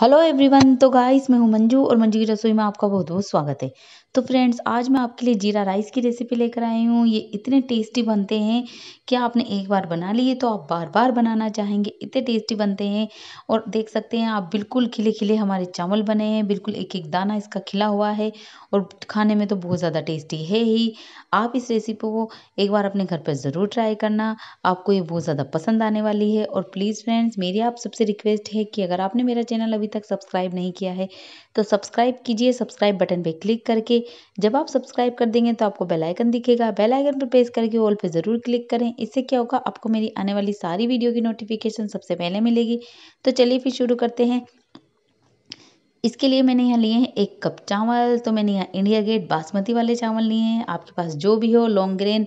hello everyone तो guys मैं हूं मंजू और मंजू की रसोई में आपका बहुत बहुत स्वागत है तो फ्रेंड्स आज मैं आपके लिए जीरा राइस की रेसिपी लेकर आई हूं ये इतने टेस्टी बनते हैं कि आपने एक बार बना लिए तो आप बार बार बनाना चाहेंगे इतने टेस्टी बनते हैं और देख सकते हैं आप बिल्कुल खिले खिले हमारे चावल बने हैं बिल्कुल एक एक दाना इसका खिला हुआ है और खाने में तो बहुत ज़्यादा टेस्टी है ही आप इस रेसिपी को एक बार अपने घर पर ज़रूर ट्राई करना आपको ये बहुत ज़्यादा पसंद आने वाली है और प्लीज़ फ्रेंड्स मेरी आप सबसे रिक्वेस्ट है कि अगर आपने मेरा चैनल अभी अभी तक सब्सक्राइब नहीं किया है तो सब्सक्राइब कीजिए सब्सक्राइब बटन पर क्लिक करके जब आप सब्सक्राइब कर देंगे तो आपको बेलाइकन दिखेगा बेलाइकन पर प्रेस करके ऑल पर ज़रूर क्लिक करें इससे क्या होगा आपको मेरी आने वाली सारी वीडियो की नोटिफिकेशन सबसे पहले मिलेगी तो चलिए फिर शुरू करते हैं इसके लिए मैंने यहाँ लिए हैं एक कप चावल तो मैंने यहाँ इंडिया गेट बासमती वाले चावल लिए हैं आपके पास जो भी हो लॉन्ग ग्रेन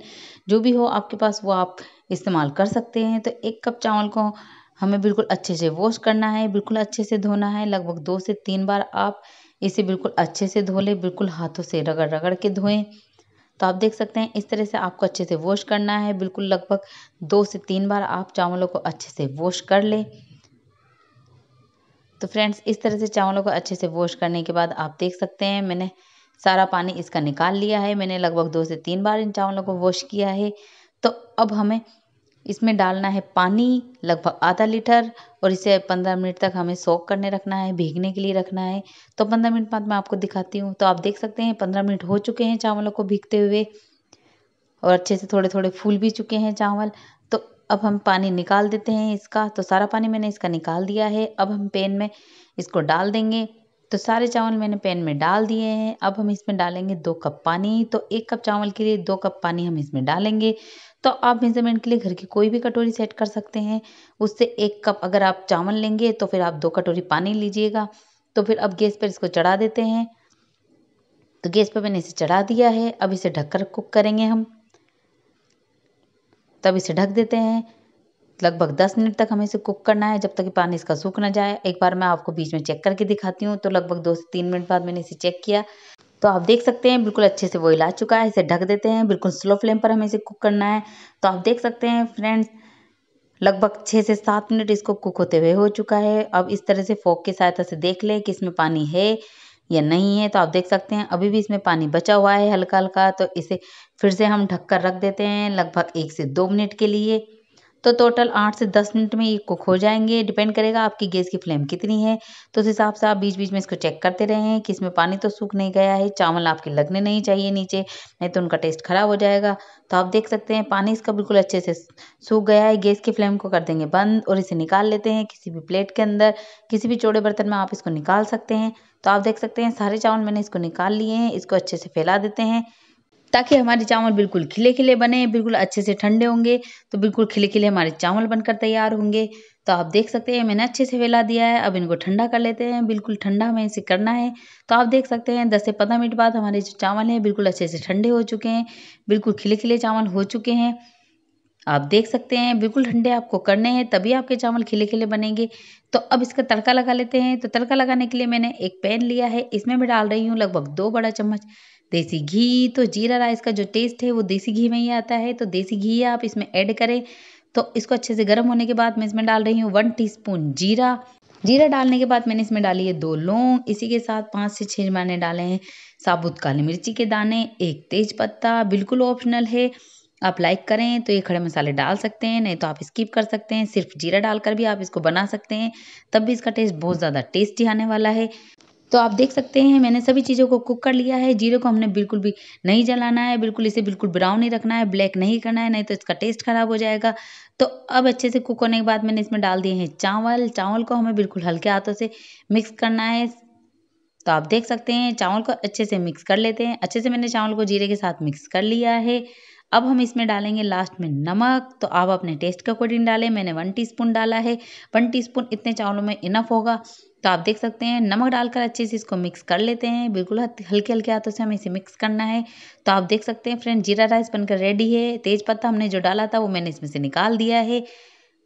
जो भी हो आपके पास वो आप इस्तेमाल कर सकते हैं तो एक कप चावल को हमें बिल्कुल अच्छे से वॉश करना है बिल्कुल अच्छे से धोना है लगभग दो से तीन बार आप इसे बिल्कुल अच्छे से धो लें बिल्कुल हाथों से रगड़ रगड़ के धोएं तो आप देख सकते हैं इस तरह से आपको अच्छे से वॉश करना है बिल्कुल लगभग दो से तीन बार आप चावलों को अच्छे से वॉश कर लें तो फ्रेंड्स इस तरह से चावलों को अच्छे से वॉश करने के बाद आप देख सकते हैं मैंने सारा पानी इसका निकाल लिया है मैंने लगभग दो से तीन बार इन चावलों को वॉश किया है तो अब हमें इसमें डालना है पानी लगभग आधा लीटर और इसे पंद्रह मिनट तक हमें सोक करने रखना है भीगने के लिए रखना है तो पंद्रह मिनट बाद मैं आपको दिखाती हूँ तो आप देख सकते हैं पंद्रह मिनट हो चुके हैं चावलों को भीगते हुए और अच्छे से थोड़े थोड़े फूल भी चुके हैं चावल तो अब हम पानी निकाल देते हैं इसका तो सारा पानी मैंने इसका निकाल दिया है अब हम पेन में इसको डाल देंगे तो सारे चावल मैंने पैन में डाल दिए हैं अब हम इसमें डालेंगे दो कप पानी तो एक कप चावल के लिए दो कप पानी हम इसमें डालेंगे तो आप मेज़रमेंट के लिए घर की कोई भी कटोरी सेट कर सकते हैं उससे एक कप अगर आप चावल लेंगे तो फिर आप दो कटोरी पानी लीजिएगा तो फिर अब गैस पर इसको चढ़ा देते हैं तो गैस पर मैंने इसे चढ़ा दिया है अब इसे ढककर कुक करेंगे हम तब इसे ढक देते हैं लगभग 10 मिनट तक हमें इसे कुक करना है जब तक कि पानी इसका सूख ना जाए एक बार मैं आपको बीच में चेक करके दिखाती हूँ तो लगभग दो से तीन मिनट बाद मैंने इसे चेक किया तो आप देख सकते हैं बिल्कुल अच्छे से वो हिला चुका है इसे ढक देते हैं बिल्कुल स्लो फ्लेम पर हमें इसे कुक करना है तो आप देख सकते हैं फ्रेंड्स लगभग छः से सात मिनट इसको कुक होते हुए हो चुका है अब इस तरह से फोक की सहायता से देख ले कि इसमें पानी है या नहीं है तो आप देख सकते हैं अभी भी इसमें पानी बचा हुआ है हल्का हल्का तो इसे फिर से हम ढककर रख देते हैं लगभग एक से दो मिनट के लिए तो टोटल आठ से दस मिनट में ये कुक हो जाएंगे डिपेंड करेगा आपकी गैस की फ्लेम कितनी है तो उस हिसाब से आप बीच बीच में इसको चेक करते रहें कि इसमें पानी तो सूख नहीं गया है चावल आपके लगने नहीं चाहिए नीचे नहीं तो उनका टेस्ट ख़राब हो जाएगा तो आप देख सकते हैं पानी इसका बिल्कुल अच्छे से सूख गया है गैस की फ्लेम को कर देंगे बंद और इसे निकाल लेते हैं किसी भी प्लेट के अंदर किसी भी चौड़े बर्तन में आप इसको निकाल सकते हैं तो आप देख सकते हैं सारे चावल मैंने इसको निकाल लिए हैं इसको अच्छे से फैला देते हैं ताकि हमारे चावल बिल्कुल खिले खिले बने बिल्कुल अच्छे से ठंडे होंगे तो बिल्कुल खिले खिले हमारे चावल बनकर तैयार होंगे तो आप देख सकते हैं मैंने अच्छे से फैला दिया है अब इनको ठंडा कर लेते हैं बिल्कुल ठंडा हमें इसे करना है तो आप देख सकते हैं 10 से 15 मिनट बाद हमारे जो चावल हैं बिल्कुल अच्छे से ठंडे हो चुके हैं बिल्कुल खिले खिले चावल हो चुके हैं आप देख सकते हैं बिल्कुल ठंडे आपको करने हैं तभी आपके चावल खिले खिले बनेंगे तो अब इसका तड़का लगा लेते हैं तो तड़का लगाने के लिए मैंने एक पैन लिया है इसमें मैं डाल रही हूँ लगभग दो बड़ा चम्मच देसी घी तो जीरा राइस का जो टेस्ट है वो देसी घी में ही आता है तो देसी घी आप इसमें ऐड करें तो इसको अच्छे से गर्म होने के बाद मैं इसमें डाल रही हूँ वन टीस्पून जीरा जीरा डालने के बाद मैंने इसमें डाली है दो लौंग इसी के साथ पाँच से छः मैंने डाले हैं साबुत काली मिर्ची के दाने एक तेज पत्ता बिल्कुल ऑप्शनल है आप लाइक करें तो ये खड़े मसाले डाल सकते हैं नहीं तो आप स्किप कर सकते हैं सिर्फ जीरा डालकर भी आप इसको बना सकते हैं तब भी इसका टेस्ट बहुत ज़्यादा टेस्टी आने वाला है तो आप देख सकते हैं मैंने सभी चीज़ों को कुक कर लिया है जीरे को हमने बिल्कुल भी नहीं जलाना है बिल्कुल इसे बिल्कुल ब्राउन ही रखना है ब्लैक नहीं करना है नहीं तो इसका टेस्ट ख़राब हो जाएगा तो अब अच्छे से कुक होने के बाद मैंने इसमें डाल दिए हैं चावल चावल को हमें बिल्कुल हल्के हाथों से मिक्स करना है तो आप देख सकते हैं चावल को अच्छे से मिक्स कर लेते हैं अच्छे से मैंने चावल को जीरे के साथ मिक्स कर लिया है अब हम इसमें डालेंगे लास्ट में नमक तो आप अपने टेस्ट के अकॉर्डिंग डालें मैंने वन टीस्पून डाला है वन टीस्पून इतने चावलों में इनफ होगा तो आप देख सकते हैं नमक डालकर अच्छे से इसको मिक्स कर लेते हैं बिल्कुल हल्के हल्के हाथों से हमें इसे मिक्स करना है तो आप देख सकते हैं फ्रेंड जीरा राइस बनकर रेडी है तेज पत्ता हमने जो डाला था वो मैंने इसमें से निकाल दिया है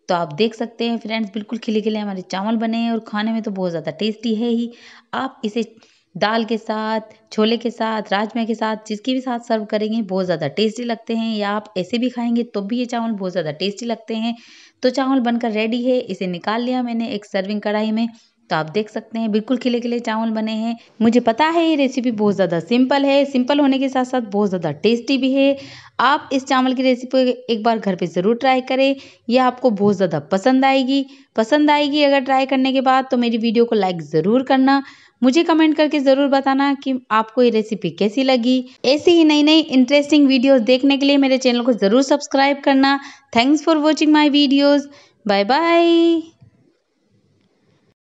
तो आप देख सकते हैं फ्रेंड्स बिल्कुल खिले खिले हमारे चावल बने हैं और खाने में तो बहुत ज़्यादा टेस्टी है ही आप इसे दाल के साथ छोले के साथ राजमा के साथ जिसके भी साथ सर्व करेंगे बहुत ज़्यादा टेस्टी लगते हैं या आप ऐसे भी खाएंगे तो भी ये चावल बहुत ज़्यादा टेस्टी लगते हैं तो चावल बनकर रेडी है इसे निकाल लिया मैंने एक सर्विंग कढ़ाई में तो आप देख सकते हैं बिल्कुल खिले खिले चावल बने हैं मुझे पता है ये रेसिपी बहुत ज़्यादा सिंपल है सिंपल होने के साथ साथ बहुत ज़्यादा टेस्टी भी है आप इस चावल की रेसिपी एक बार घर पे ज़रूर ट्राई करें यह आपको बहुत ज़्यादा पसंद आएगी पसंद आएगी अगर ट्राई करने के बाद तो मेरी वीडियो को लाइक ज़रूर करना मुझे कमेंट करके ज़रूर बताना कि आपको ये रेसिपी कैसी लगी ऐसी ही नई नई इंटरेस्टिंग वीडियोज़ देखने के लिए मेरे चैनल को ज़रूर सब्सक्राइब करना thanks for watching my videos bye bye